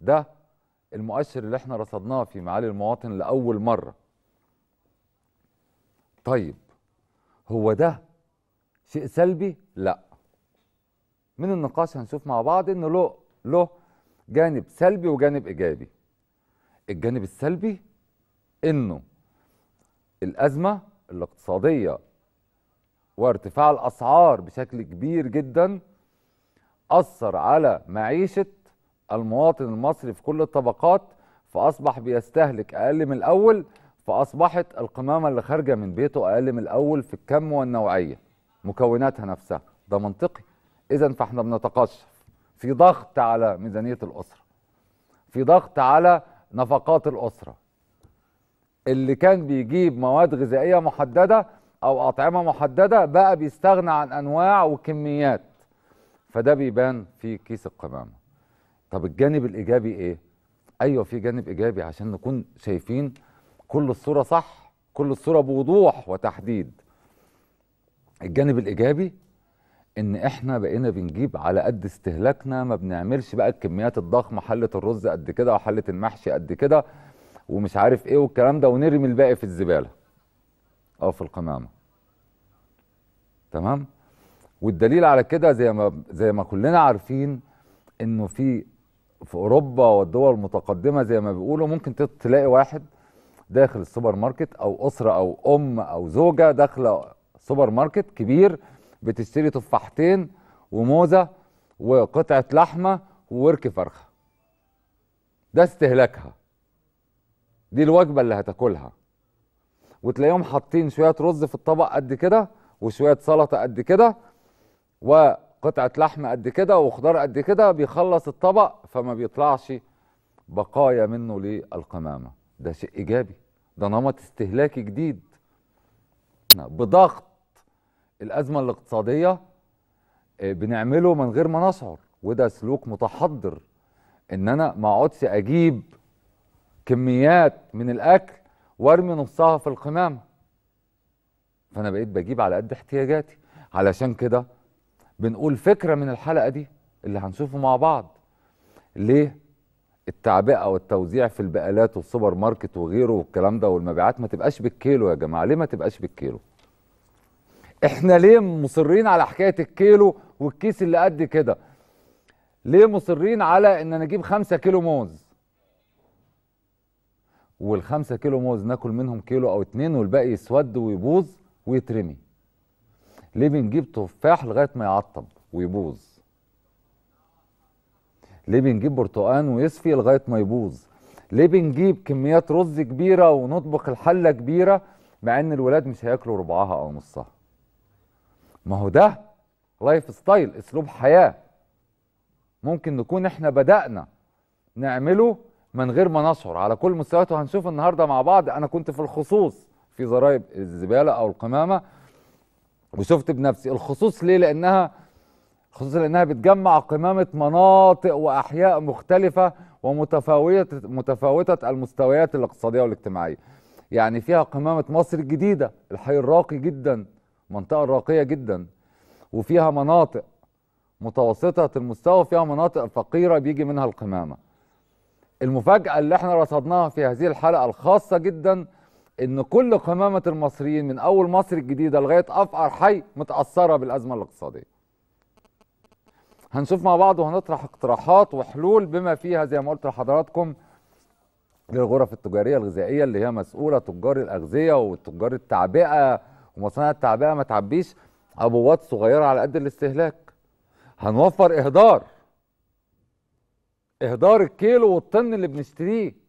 ده المؤشر اللي احنا رصدناه في معالي المواطن لاول مره طيب هو ده شيء سلبي لا من النقاش هنشوف مع بعض انه له له جانب سلبي وجانب ايجابي الجانب السلبي انه الازمه الاقتصاديه وارتفاع الاسعار بشكل كبير جدا اثر على معيشه المواطن المصري في كل الطبقات فاصبح بيستهلك اقل من الاول فاصبحت القمامه اللي خارجه من بيته اقل من الاول في الكم والنوعيه مكوناتها نفسها ده منطقي اذا فاحنا بنتقشف في ضغط على ميزانيه الاسره في ضغط على نفقات الاسره اللي كان بيجيب مواد غذائيه محدده او اطعمه محدده بقى بيستغنى عن انواع وكميات فده بيبان في كيس القمامه طب الجانب الايجابي ايه ايوه في جانب ايجابي عشان نكون شايفين كل الصوره صح كل الصوره بوضوح وتحديد الجانب الايجابي ان احنا بقينا بنجيب على قد استهلاكنا ما بنعملش بقى الكميات الضخمه حله الرز قد كده وحله المحشي قد كده ومش عارف ايه والكلام ده ونرمي الباقي في الزباله او أه، في القمامه تمام والدليل على كده زي ما زي ما كلنا عارفين انه في في اوروبا والدول المتقدمه زي ما بيقولوا ممكن تلاقي واحد داخل السوبر ماركت او اسره او ام او زوجه داخله سوبر ماركت كبير بتشتري تفاحتين وموزه وقطعه لحمه وورك فرخه ده استهلاكها دي الوجبه اللي هتاكلها وتلاقيهم حاطين شويه رز في الطبق قد كده وشويه سلطه قد كده و قطعه لحم قد كده وخضار قد كده بيخلص الطبق فما بيطلعش بقايا منه للقمامه ده شيء ايجابي ده نمط استهلاكي جديد بضغط الازمه الاقتصاديه آه، بنعمله من غير ما نشعر وده سلوك متحضر ان انا ما اقعدش اجيب كميات من الاكل وارمي نصها في القمامه فانا بقيت بجيب على قد احتياجاتي علشان كده بنقول فكرة من الحلقة دي اللي هنشوفه مع بعض ليه التعبئة والتوزيع في البقالات والسوبر ماركت وغيره والكلام ده والمبيعات ما تبقاش بالكيلو يا جماعة ليه ما تبقاش بالكيلو احنا ليه مصرين على حكاية الكيلو والكيس اللي قد كده ليه مصرين على ان انا اجيب خمسة كيلو موز والخمسة كيلو موز ناكل منهم كيلو او اتنين والباقي يسود ويبوظ ويترمي ليه بنجيب تفاح لغايه ما يعطب ويبوظ ليه بنجيب برتقان ويصفي لغايه ما يبوظ ليه بنجيب كميات رز كبيره ونطبخ الحله كبيره مع ان الولاد مش هياكلوا ربعها او نصها ما هو ده لايف ستايل اسلوب حياه ممكن نكون احنا بدانا نعمله من غير ما نشعر على كل مستوياته هنشوف النهارده مع بعض انا كنت في الخصوص في ضرائب الزباله او القمامه وشفت بنفسي الخصوص ليه لانها خصوصا لانها بتجمع قمامه مناطق واحياء مختلفه ومتفاوته متفاوته المستويات الاقتصاديه والاجتماعيه يعني فيها قمامه مصر الجديده الحي الراقي جدا منطقه راقيه جدا وفيها مناطق متوسطه المستوى وفيها مناطق فقيره بيجي منها القمامه المفاجاه اللي احنا رصدناها في هذه الحلقه الخاصه جدا ان كل قمامه المصريين من اول مصر الجديده لغايه افقر حي متاثره بالازمه الاقتصاديه هنشوف مع بعض وهنطرح اقتراحات وحلول بما فيها زي ما قلت لحضراتكم للغرف التجاريه الغذائيه اللي هي مسؤوله تجار الاغذيه وتجار التعبئه ومصانع التعبئه ما تعبيش ابوات صغيره على قد الاستهلاك هنوفر اهدار اهدار الكيلو والطن اللي بنشتريه